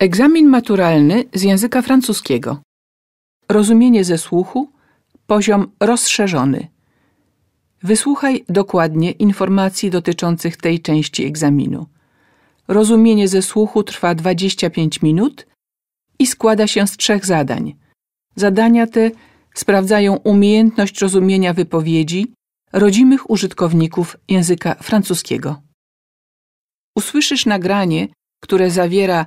Egzamin maturalny z języka francuskiego. Rozumienie ze słuchu, poziom rozszerzony. Wysłuchaj dokładnie informacji dotyczących tej części egzaminu. Rozumienie ze słuchu trwa 25 minut i składa się z trzech zadań. Zadania te sprawdzają umiejętność rozumienia wypowiedzi rodzimych użytkowników języka francuskiego. Usłyszysz nagranie, które zawiera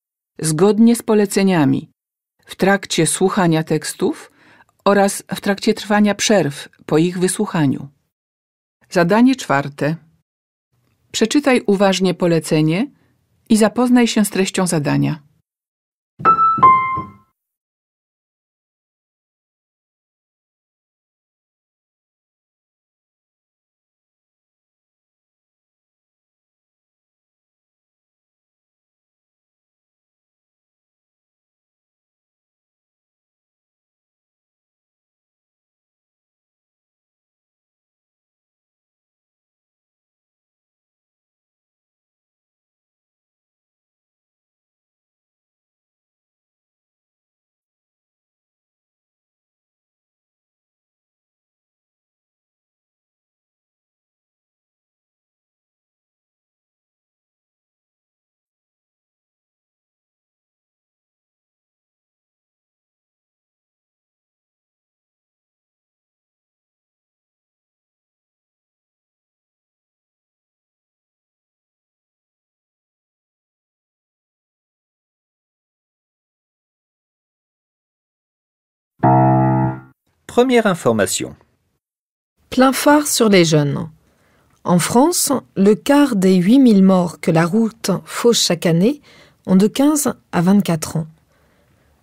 zgodnie z poleceniami w trakcie słuchania tekstów oraz w trakcie trwania przerw po ich wysłuchaniu. Zadanie czwarte. Przeczytaj uważnie polecenie i zapoznaj się z treścią zadania. Première information. Plein phare sur les jeunes. En France, le quart des 8000 morts que la route fauche chaque année ont de 15 à 24 ans.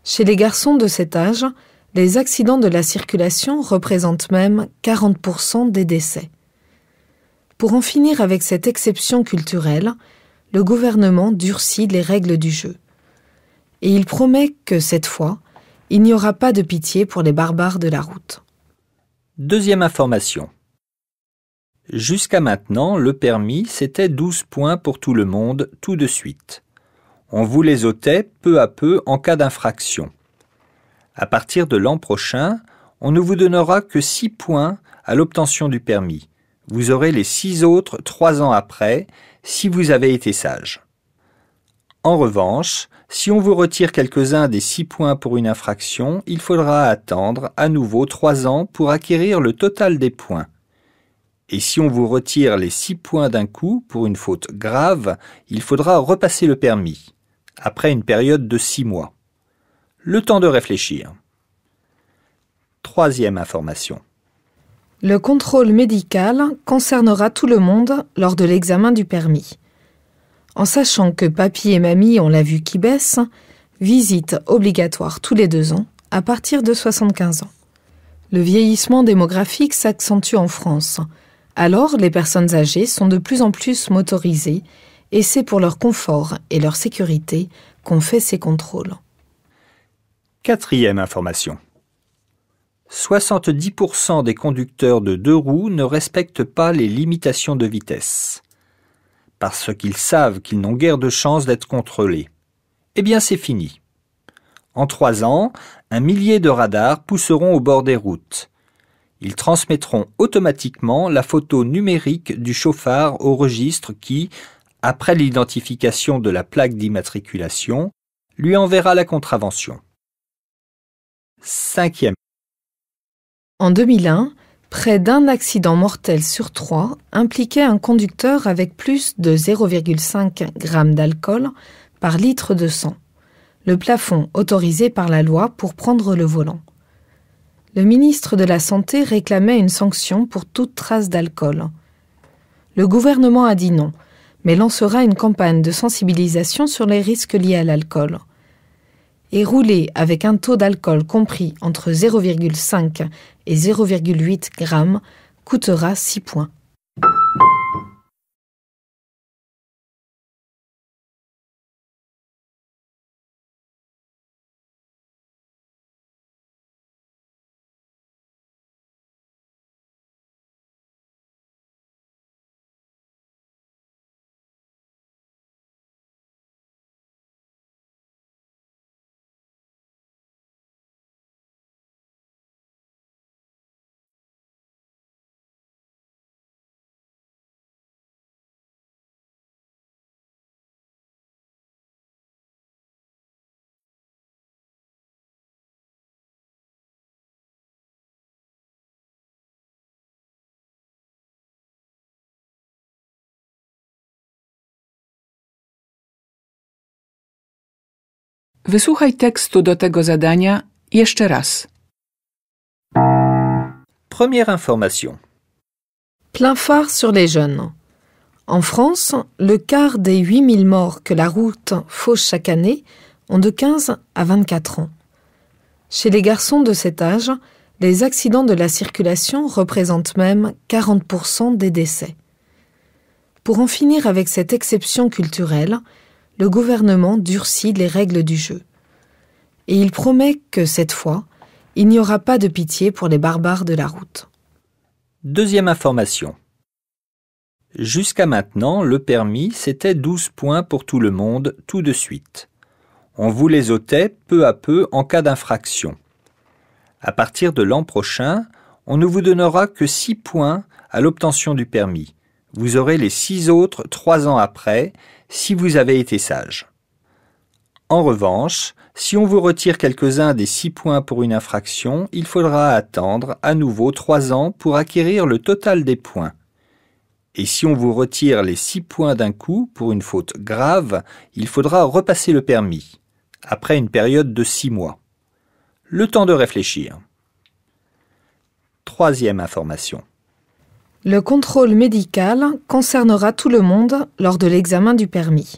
Chez les garçons de cet âge, les accidents de la circulation représentent même 40% des décès. Pour en finir avec cette exception culturelle, le gouvernement durcit les règles du jeu. Et il promet que cette fois, il n'y aura pas de pitié pour les barbares de la route. Deuxième information. Jusqu'à maintenant, le permis, c'était 12 points pour tout le monde, tout de suite. On vous les ôtait peu à peu en cas d'infraction. À partir de l'an prochain, on ne vous donnera que 6 points à l'obtention du permis. Vous aurez les 6 autres 3 ans après, si vous avez été sage. En revanche, si on vous retire quelques-uns des six points pour une infraction, il faudra attendre à nouveau 3 ans pour acquérir le total des points. Et si on vous retire les 6 points d'un coup pour une faute grave, il faudra repasser le permis, après une période de six mois. Le temps de réfléchir. Troisième information. Le contrôle médical concernera tout le monde lors de l'examen du permis en sachant que papy et mamie, ont l'a vue qui baisse, visite obligatoire tous les deux ans à partir de 75 ans. Le vieillissement démographique s'accentue en France. Alors, les personnes âgées sont de plus en plus motorisées et c'est pour leur confort et leur sécurité qu'on fait ces contrôles. Quatrième information. 70% des conducteurs de deux roues ne respectent pas les limitations de vitesse parce qu'ils savent qu'ils n'ont guère de chance d'être contrôlés. Eh bien, c'est fini. En trois ans, un millier de radars pousseront au bord des routes. Ils transmettront automatiquement la photo numérique du chauffard au registre qui, après l'identification de la plaque d'immatriculation, lui enverra la contravention. Cinquième. En 2001, Près d'un accident mortel sur trois impliquait un conducteur avec plus de 0,5 g d'alcool par litre de sang, le plafond autorisé par la loi pour prendre le volant. Le ministre de la Santé réclamait une sanction pour toute trace d'alcool. Le gouvernement a dit non, mais lancera une campagne de sensibilisation sur les risques liés à l'alcool et rouler avec un taux d'alcool compris entre 0,5 et 0,8 g coûtera 6 points. Première information. Plein phare sur les jeunes. En France, le quart des 8000 morts que la route fauche chaque année ont de 15 à 24 ans. Chez les garçons de cet âge, les accidents de la circulation représentent même 40% des décès. Pour en finir avec cette exception culturelle, le gouvernement durcit les règles du jeu. Et il promet que cette fois, il n'y aura pas de pitié pour les barbares de la route. Deuxième information. Jusqu'à maintenant, le permis, c'était 12 points pour tout le monde, tout de suite. On vous les ôtait peu à peu en cas d'infraction. À partir de l'an prochain, on ne vous donnera que 6 points à l'obtention du permis. Vous aurez les 6 autres 3 ans après, si vous avez été sage. En revanche, si on vous retire quelques-uns des six points pour une infraction, il faudra attendre à nouveau trois ans pour acquérir le total des points. Et si on vous retire les six points d'un coup pour une faute grave, il faudra repasser le permis, après une période de six mois. Le temps de réfléchir. Troisième information. Le contrôle médical concernera tout le monde lors de l'examen du permis.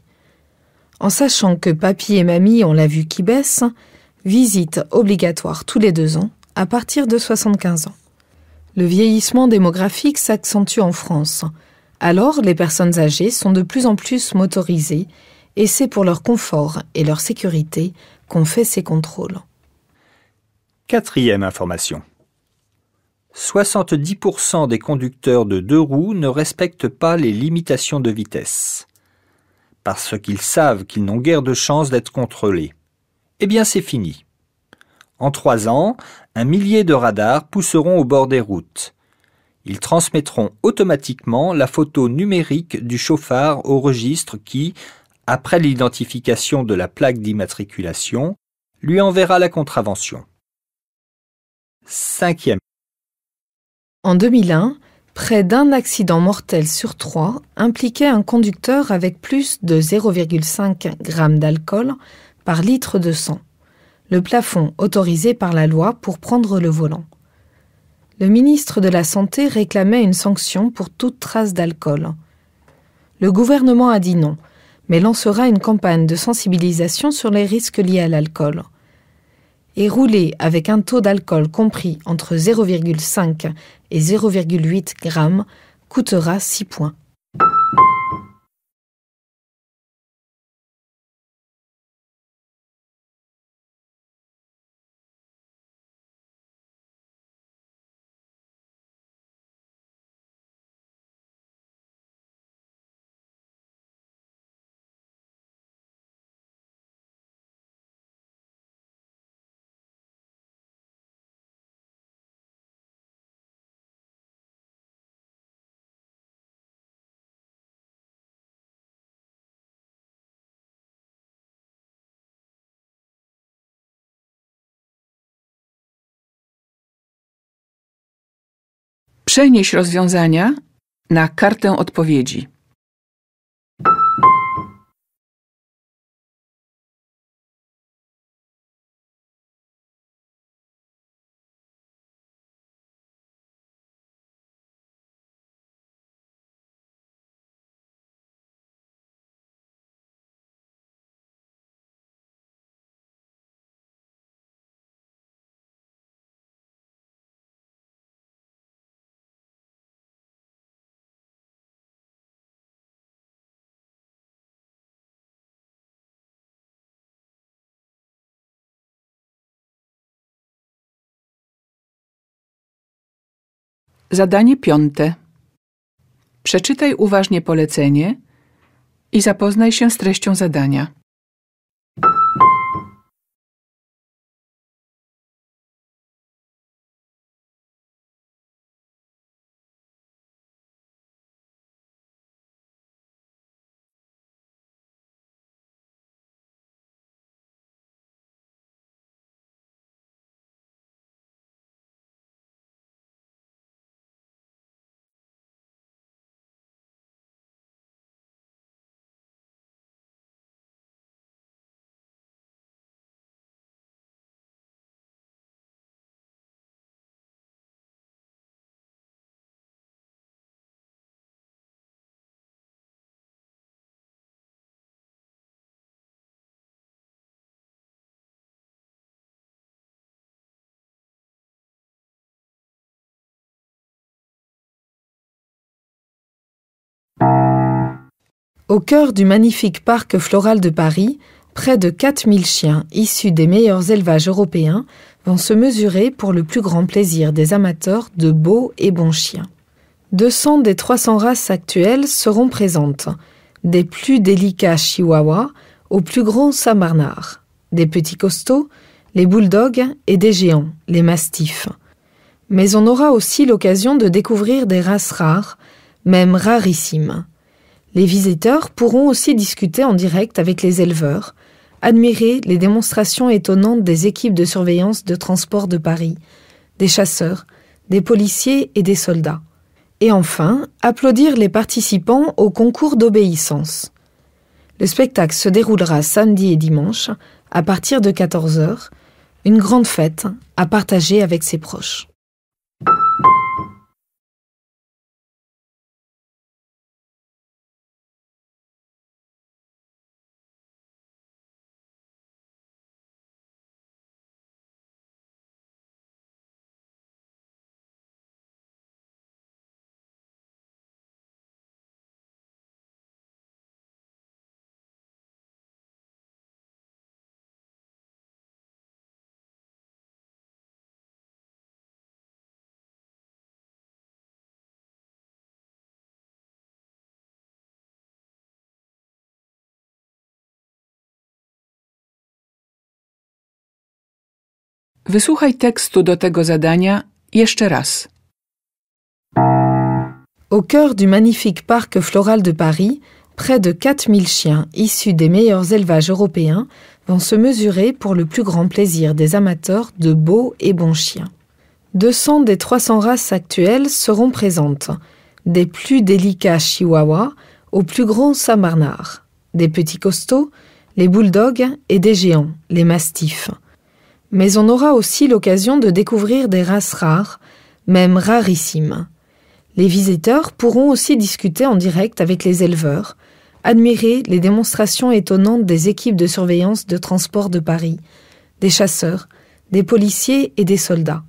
En sachant que papy et mamie, ont l'a vue qui baisse, visite obligatoire tous les deux ans à partir de 75 ans. Le vieillissement démographique s'accentue en France. Alors, les personnes âgées sont de plus en plus motorisées et c'est pour leur confort et leur sécurité qu'on fait ces contrôles. Quatrième information. 70% des conducteurs de deux roues ne respectent pas les limitations de vitesse, parce qu'ils savent qu'ils n'ont guère de chance d'être contrôlés. Eh bien, c'est fini. En trois ans, un millier de radars pousseront au bord des routes. Ils transmettront automatiquement la photo numérique du chauffard au registre qui, après l'identification de la plaque d'immatriculation, lui enverra la contravention. Cinquième en 2001, près d'un accident mortel sur trois impliquait un conducteur avec plus de 0,5 g d'alcool par litre de sang, le plafond autorisé par la loi pour prendre le volant. Le ministre de la Santé réclamait une sanction pour toute trace d'alcool. Le gouvernement a dit non, mais lancera une campagne de sensibilisation sur les risques liés à l'alcool et rouler avec un taux d'alcool compris entre 0,5 et 0,8 g coûtera 6 points. Przenieś rozwiązania na kartę odpowiedzi. Zadanie piąte. Przeczytaj uważnie polecenie i zapoznaj się z treścią zadania. Au cœur du magnifique parc floral de Paris, près de 4000 chiens issus des meilleurs élevages européens vont se mesurer pour le plus grand plaisir des amateurs de beaux et bons chiens. 200 des 300 races actuelles seront présentes, des plus délicats chihuahuas aux plus grands samarnards, des petits costauds, les bulldogs et des géants, les mastifs. Mais on aura aussi l'occasion de découvrir des races rares, même rarissimes. Les visiteurs pourront aussi discuter en direct avec les éleveurs, admirer les démonstrations étonnantes des équipes de surveillance de transport de Paris, des chasseurs, des policiers et des soldats. Et enfin, applaudir les participants au concours d'obéissance. Le spectacle se déroulera samedi et dimanche à partir de 14h, une grande fête à partager avec ses proches. Au cœur du magnifique parc floral de Paris, près de 4000 chiens issus des meilleurs élevages européens vont se mesurer pour le plus grand plaisir des amateurs de beaux et bons chiens. 200 des 300 races actuelles seront présentes, des plus délicats chihuahuas aux plus grands samarnards, des petits costauds, les bulldogs et des géants, les mastifs. Mais on aura aussi l'occasion de découvrir des races rares, même rarissimes. Les visiteurs pourront aussi discuter en direct avec les éleveurs, admirer les démonstrations étonnantes des équipes de surveillance de transport de Paris, des chasseurs, des policiers et des soldats.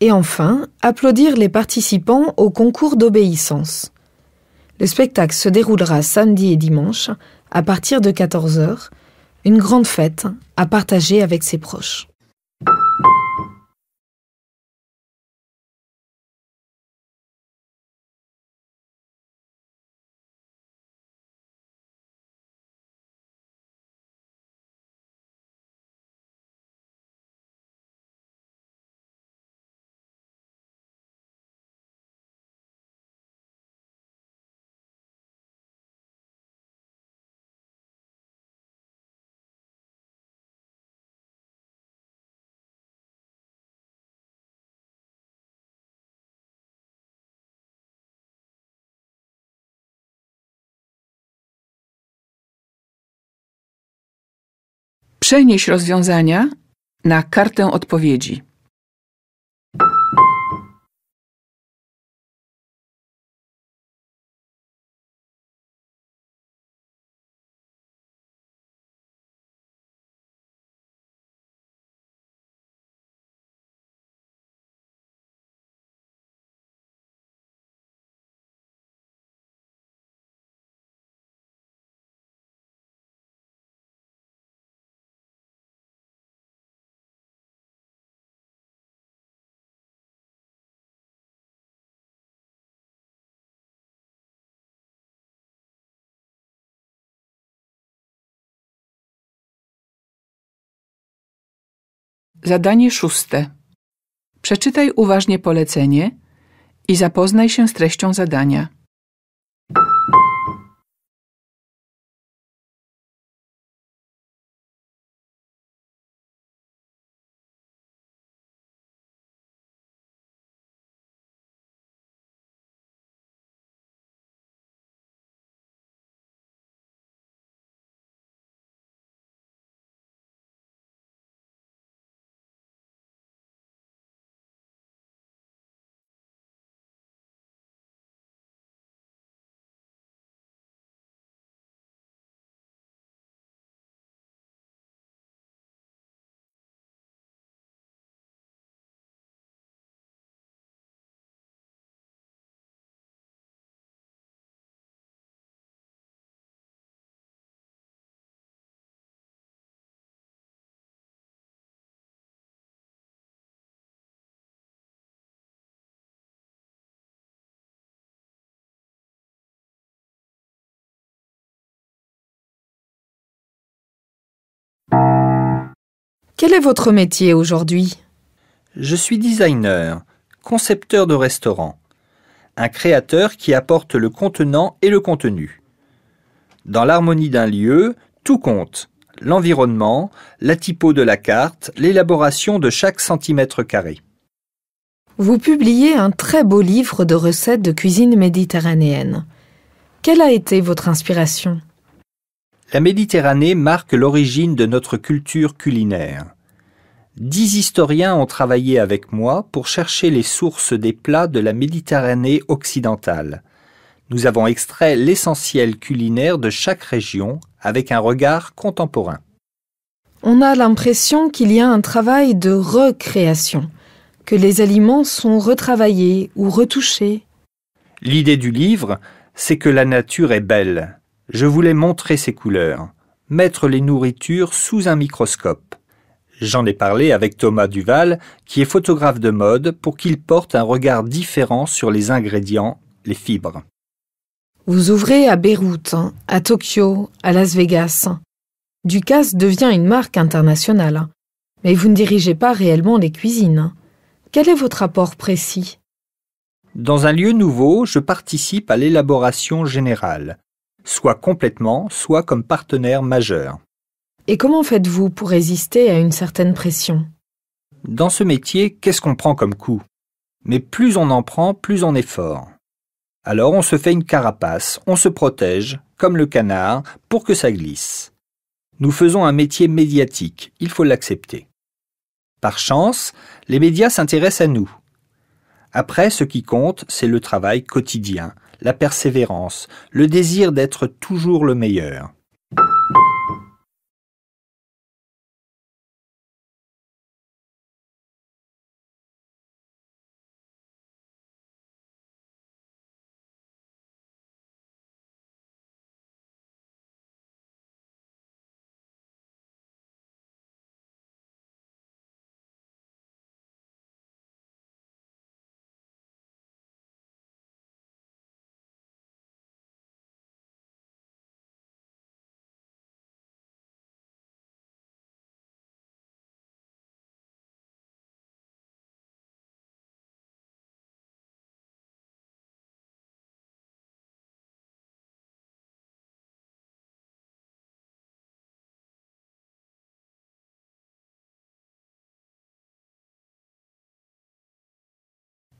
Et enfin, applaudir les participants au concours d'obéissance. Le spectacle se déroulera samedi et dimanche à partir de 14h, une grande fête à partager avec ses proches. Przenieś rozwiązania na kartę odpowiedzi. Zadanie szóste. Przeczytaj uważnie polecenie i zapoznaj się z treścią zadania. Quel est votre métier aujourd'hui Je suis designer, concepteur de restaurant, un créateur qui apporte le contenant et le contenu. Dans l'harmonie d'un lieu, tout compte l'environnement, la typo de la carte, l'élaboration de chaque centimètre carré. Vous publiez un très beau livre de recettes de cuisine méditerranéenne. Quelle a été votre inspiration La Méditerranée marque l'origine de notre culture culinaire. Dix historiens ont travaillé avec moi pour chercher les sources des plats de la Méditerranée occidentale. Nous avons extrait l'essentiel culinaire de chaque région avec un regard contemporain. On a l'impression qu'il y a un travail de recréation, que les aliments sont retravaillés ou retouchés. L'idée du livre, c'est que la nature est belle. Je voulais montrer ses couleurs, mettre les nourritures sous un microscope. J'en ai parlé avec Thomas Duval, qui est photographe de mode, pour qu'il porte un regard différent sur les ingrédients, les fibres. Vous ouvrez à Beyrouth, hein, à Tokyo, à Las Vegas. Ducasse devient une marque internationale, mais vous ne dirigez pas réellement les cuisines. Quel est votre apport précis Dans un lieu nouveau, je participe à l'élaboration générale, soit complètement, soit comme partenaire majeur. Et comment faites-vous pour résister à une certaine pression Dans ce métier, qu'est-ce qu'on prend comme coup Mais plus on en prend, plus on est fort. Alors on se fait une carapace, on se protège, comme le canard, pour que ça glisse. Nous faisons un métier médiatique, il faut l'accepter. Par chance, les médias s'intéressent à nous. Après, ce qui compte, c'est le travail quotidien, la persévérance, le désir d'être toujours le meilleur.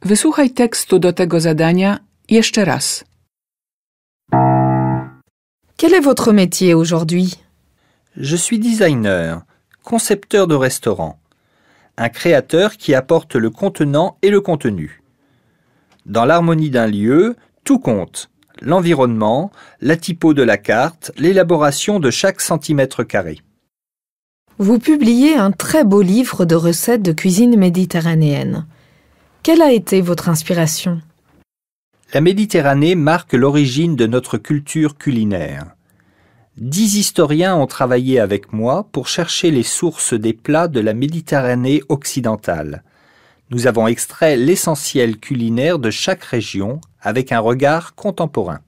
Quel est votre métier aujourd'hui Je suis designer, concepteur de restaurant, un créateur qui apporte le contenant et le contenu. Dans l'harmonie d'un lieu, tout compte l'environnement, la typo de la carte, l'élaboration de chaque centimètre carré. Vous publiez un très beau livre de recettes de cuisine méditerranéenne. Quelle a été votre inspiration La Méditerranée marque l'origine de notre culture culinaire. Dix historiens ont travaillé avec moi pour chercher les sources des plats de la Méditerranée occidentale. Nous avons extrait l'essentiel culinaire de chaque région avec un regard contemporain.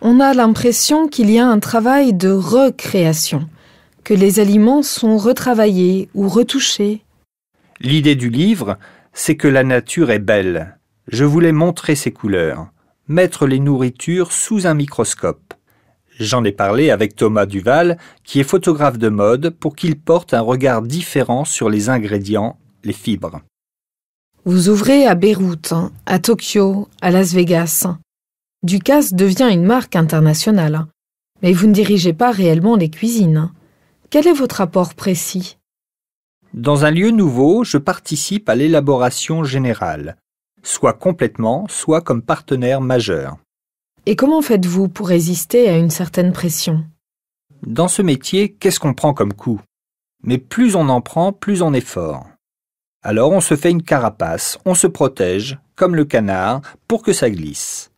On a l'impression qu'il y a un travail de recréation, que les aliments sont retravaillés ou retouchés. L'idée du livre, c'est que la nature est belle. Je voulais montrer ses couleurs, mettre les nourritures sous un microscope. J'en ai parlé avec Thomas Duval, qui est photographe de mode, pour qu'il porte un regard différent sur les ingrédients, les fibres. Vous ouvrez à Beyrouth, hein, à Tokyo, à Las Vegas. Ducasse devient une marque internationale, mais vous ne dirigez pas réellement les cuisines. Quel est votre apport précis dans un lieu nouveau, je participe à l'élaboration générale, soit complètement, soit comme partenaire majeur. Et comment faites-vous pour résister à une certaine pression Dans ce métier, qu'est-ce qu'on prend comme coup Mais plus on en prend, plus on est fort. Alors on se fait une carapace, on se protège, comme le canard, pour que ça glisse.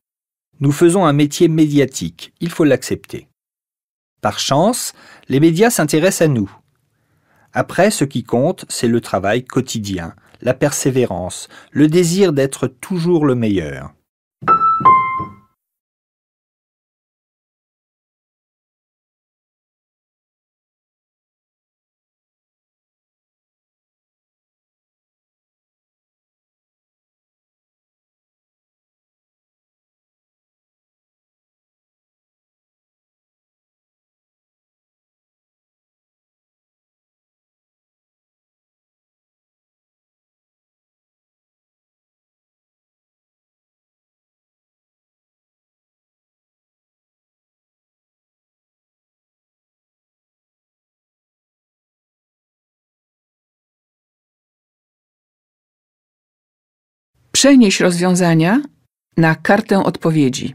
Nous faisons un métier médiatique, il faut l'accepter. Par chance, les médias s'intéressent à nous. Après, ce qui compte, c'est le travail quotidien, la persévérance, le désir d'être toujours le meilleur. Przenieś rozwiązania na kartę odpowiedzi.